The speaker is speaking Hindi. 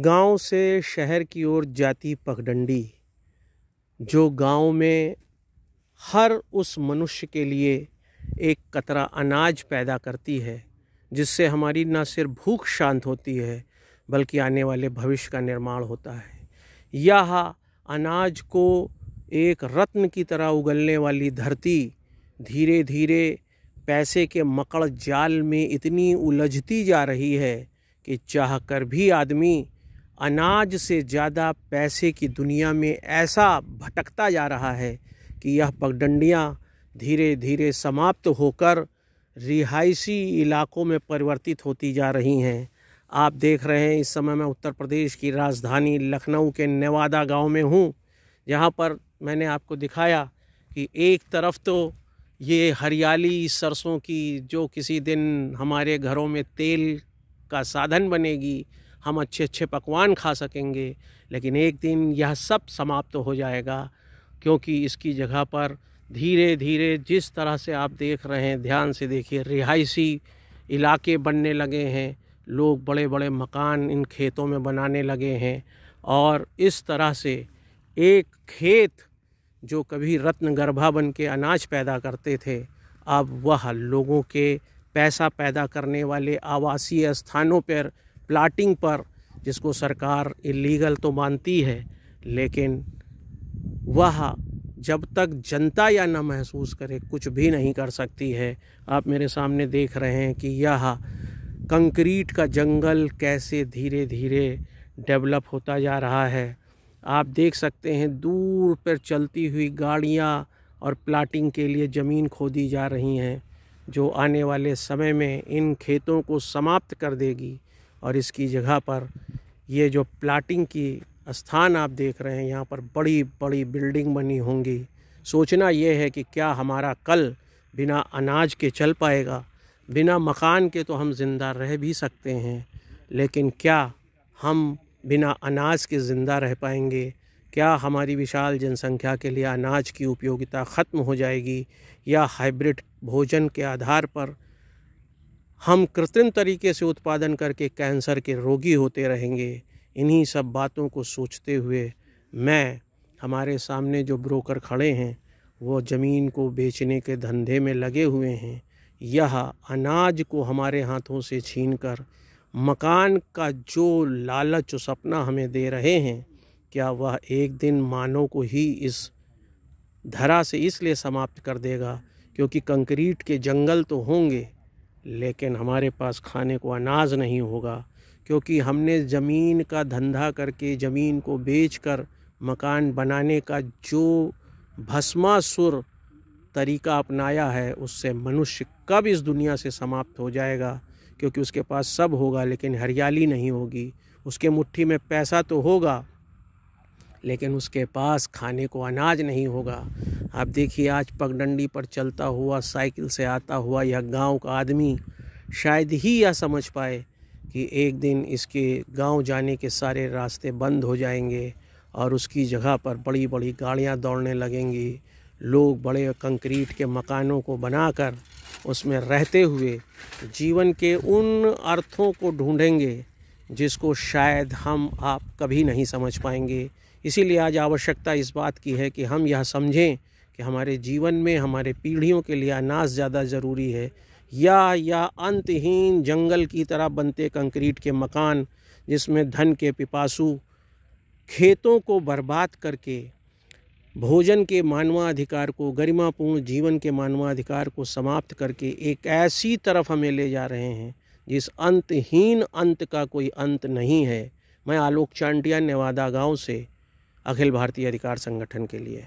गांव से शहर की ओर जाती पगडंडी जो गांव में हर उस मनुष्य के लिए एक कतरा अनाज पैदा करती है जिससे हमारी ना सिर्फ भूख शांत होती है बल्कि आने वाले भविष्य का निर्माण होता है यह अनाज को एक रत्न की तरह उगलने वाली धरती धीरे धीरे पैसे के मकड़ जाल में इतनी उलझती जा रही है कि चाह कर भी आदमी अनाज से ज़्यादा पैसे की दुनिया में ऐसा भटकता जा रहा है कि यह पगडंडियाँ धीरे धीरे समाप्त होकर रिहायशी इलाकों में परिवर्तित होती जा रही हैं आप देख रहे हैं इस समय मैं उत्तर प्रदेश की राजधानी लखनऊ के नेवादा गांव में हूँ जहाँ पर मैंने आपको दिखाया कि एक तरफ तो ये हरियाली सरसों की जो किसी दिन हमारे घरों में तेल का साधन बनेगी हम अच्छे अच्छे पकवान खा सकेंगे लेकिन एक दिन यह सब समाप्त तो हो जाएगा क्योंकि इसकी जगह पर धीरे धीरे जिस तरह से आप देख रहे हैं ध्यान से देखिए रिहायशी इलाके बनने लगे हैं लोग बड़े बड़े मकान इन खेतों में बनाने लगे हैं और इस तरह से एक खेत जो कभी रत्न गर्भा बन के अनाज पैदा करते थे अब वह लोगों के पैसा पैदा करने वाले आवासीय स्थानों पर प्लाटिंग पर जिसको सरकार इलीगल तो मानती है लेकिन वह जब तक जनता या ना महसूस करे कुछ भी नहीं कर सकती है आप मेरे सामने देख रहे हैं कि यह कंक्रीट का जंगल कैसे धीरे धीरे डेवलप होता जा रहा है आप देख सकते हैं दूर पर चलती हुई गाड़ियाँ और प्लाटिंग के लिए ज़मीन खोदी जा रही हैं जो आने वाले समय में इन खेतों को समाप्त कर देगी और इसकी जगह पर ये जो प्लाटिंग की स्थान आप देख रहे हैं यहाँ पर बड़ी बड़ी बिल्डिंग बनी होंगी सोचना ये है कि क्या हमारा कल बिना अनाज के चल पाएगा बिना मकान के तो हम ज़िंदा रह भी सकते हैं लेकिन क्या हम बिना अनाज के ज़िंदा रह पाएंगे क्या हमारी विशाल जनसंख्या के लिए अनाज की उपयोगिता ख़त्म हो जाएगी या हाइब्रिड भोजन के आधार पर हम कृत्रिम तरीके से उत्पादन करके कैंसर के रोगी होते रहेंगे इन्हीं सब बातों को सोचते हुए मैं हमारे सामने जो ब्रोकर खड़े हैं वो ज़मीन को बेचने के धंधे में लगे हुए हैं यह अनाज को हमारे हाथों से छीन कर मकान का जो लालच सपना हमें दे रहे हैं क्या वह एक दिन मानव को ही इस धरा से इसलिए समाप्त कर देगा क्योंकि कंक्रीट के जंगल तो होंगे लेकिन हमारे पास खाने को अनाज नहीं होगा क्योंकि हमने ज़मीन का धंधा करके ज़मीन को बेचकर मकान बनाने का जो भस्मासुर तरीका अपनाया है उससे मनुष्य कब इस दुनिया से समाप्त हो जाएगा क्योंकि उसके पास सब होगा लेकिन हरियाली नहीं होगी उसके मुट्ठी में पैसा तो होगा लेकिन उसके पास खाने को अनाज नहीं होगा आप देखिए आज पगडंडी पर चलता हुआ साइकिल से आता हुआ यह गांव का आदमी शायद ही यह समझ पाए कि एक दिन इसके गांव जाने के सारे रास्ते बंद हो जाएंगे और उसकी जगह पर बड़ी बड़ी गाड़ियां दौड़ने लगेंगी लोग बड़े कंक्रीट के मकानों को बनाकर उसमें रहते हुए जीवन के उन अर्थों को ढूंढेंगे जिसको शायद हम आप कभी नहीं समझ पाएंगे इसीलिए आज आवश्यकता इस बात की है कि हम यह समझें कि हमारे जीवन में हमारे पीढ़ियों के लिए अनाज ज़्यादा ज़रूरी है या या अंतहीन जंगल की तरह बनते कंक्रीट के मकान जिसमें धन के पिपासु खेतों को बर्बाद करके भोजन के मानवाधिकार को गरिमापूर्ण जीवन के मानवाधिकार को समाप्त करके एक ऐसी तरफ हमें ले जा रहे हैं जिस अंतहीन अंत का कोई अंत नहीं है मैं आलोक चांडिया नेवादा गांव से अखिल भारतीय अधिकार संगठन के लिए